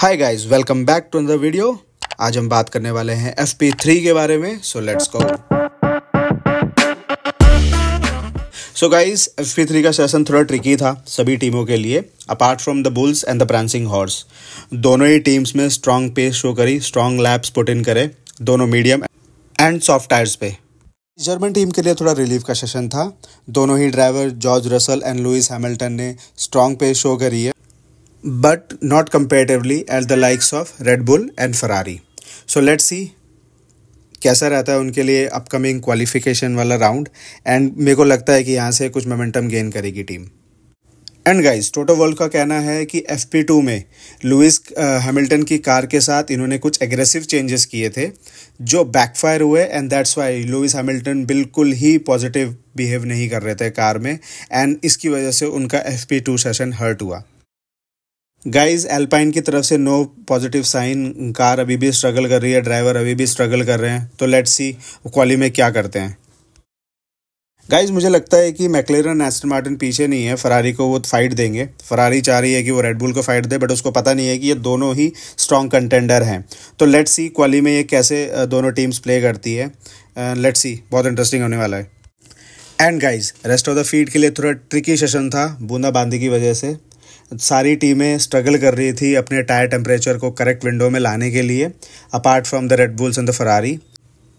Hi guys welcome back to another video आज हम बात करने वाले हैं एफ पी थ्री के बारे में so let's go so guys F P three का सेशन थोड़ा ट्रिकी था सभी टीमों के लिए apart from the bulls and the prancing horse दोनों ही टीम्स में स्ट्रॉन्ग पेस शो करी स्ट्रॉन्ग लैब्स पुट इन करे दोनों मीडियम एंड सॉफ्ट टायर्स पे जर्मन टीम के लिए थोड़ा रिलीफ का सेशन था दोनों ही driver George Russell and Lewis Hamilton ने स्ट्रॉन्ग पेस शो करी है but not comparatively as the likes of Red Bull and Ferrari. So let's see कैसा रहता है उनके लिए अपकमिंग क्वालिफिकेशन वाला राउंड एंड मेरे को लगता है कि यहाँ से कुछ मोमेंटम गेन करेगी team and guys Toto Wolff का कहना है कि एफ पी टू में लुइस हैमिल्टन uh, की कार के साथ इन्होंने कुछ एग्रेसिव चेंजेस किए थे जो बैकफायर हुए and that's why Lewis Hamilton बिल्कुल ही पॉजिटिव बिहेव नहीं कर रहे थे कार में एंड इसकी वजह से उनका F P two session hurt हुआ गाइस एल्पाइन की तरफ से नो पॉजिटिव साइन कार अभी भी स्ट्रगल कर रही है ड्राइवर अभी भी स्ट्रगल कर रहे हैं तो लेट्स सी क्वाली में क्या करते हैं गाइज मुझे लगता है कि मैकलेरन एस्टन मार्टिन पीछे नहीं है फरारी को वो फाइट देंगे फरारी चाह रही है कि वो रेडबुल को फाइट दे बट उसको पता नहीं है कि ये दोनों ही स्ट्रॉन्ग कंटेंडर हैं तो लेट्स सी क्वाली में ये कैसे दोनों टीम्स प्ले करती है लेट्स सी बहुत इंटरेस्टिंग होने वाला है and guys rest of the field के लिए थोड़ा ट्रिकी सेशन था बूंदाबांदी की वजह से सारी टीमें स्ट्रगल कर रही थी अपने टायर टेम्परेचर को करेक्ट विंडो में लाने के लिए apart from the red bulls and the Ferrari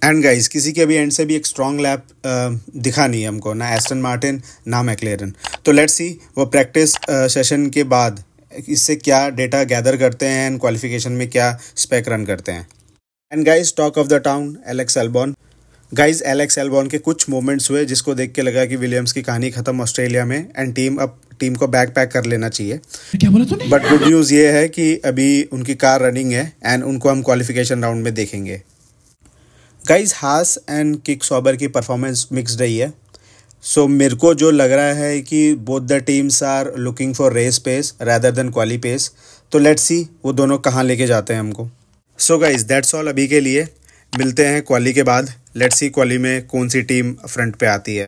and guys किसी के भी एंड से भी एक स्ट्रॉन्ग लैप दिखा नहीं है हमको ना एस्टन मार्टिन ना मैकलेरन तो लेट्स सी वो प्रैक्टिस सेशन के बाद इससे क्या डेटा गैदर करते हैं एंड क्वालिफिकेशन में क्या स्पेक रन करते हैं and guys talk of the town Alex Albon guys Alex Albon के कुछ मोमेंट्स हुए जिसको देख के लगा कि विलियम्स की कहानी ख़त्म ऑस्ट्रेलिया में एंड टीम अब टीम को बैक पैक कर लेना चाहिए क्या बोला तूने बट गुड न्यूज़ ये है कि अभी उनकी कार रनिंग है एंड उनको हम क्वालिफिकेशन राउंड में देखेंगे guys Haas and Kick Sauber की परफॉर्मेंस मिक्स रही है सो so, मेरे को जो लग रहा है कि both the teams are looking for race pace rather than quali pace तो लेट्स सी वो दोनों कहाँ लेके जाते हैं हमको सो गाइज दैट्स ऑल अभी के लिए मिलते हैं क्वाली के बाद लेट्स सी क्वाली में कौन सी टीम फ्रंट पे आती है